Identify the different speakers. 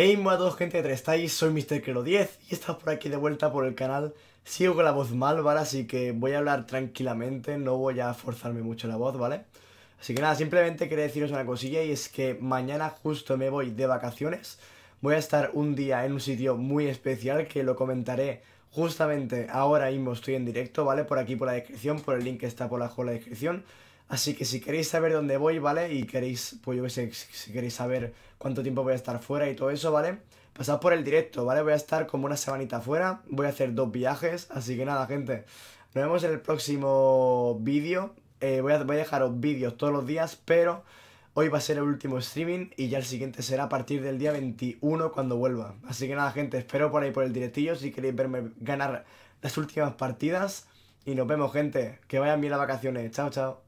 Speaker 1: Hey, todos, gente, ¿qué estáis? Soy MrKero10 y estás por aquí de vuelta por el canal. Sigo con la voz mal, ¿vale? Así que voy a hablar tranquilamente, no voy a forzarme mucho la voz, ¿vale? Así que nada, simplemente quería deciros una cosilla y es que mañana justo me voy de vacaciones. Voy a estar un día en un sitio muy especial que lo comentaré justamente ahora mismo estoy en directo, ¿vale? Por aquí por la descripción, por el link que está por abajo en la descripción. Así que si queréis saber dónde voy, ¿vale? Y queréis, pues yo sé, si queréis saber cuánto tiempo voy a estar fuera y todo eso, ¿vale? Pasad por el directo, ¿vale? Voy a estar como una semanita fuera, voy a hacer dos viajes, así que nada, gente. Nos vemos en el próximo vídeo. Eh, voy, a, voy a dejaros vídeos todos los días, pero hoy va a ser el último streaming y ya el siguiente será a partir del día 21 cuando vuelva. Así que nada, gente, espero por ahí por el directillo si queréis verme ganar las últimas partidas. Y nos vemos, gente. Que vayan bien las vacaciones. Chao, chao.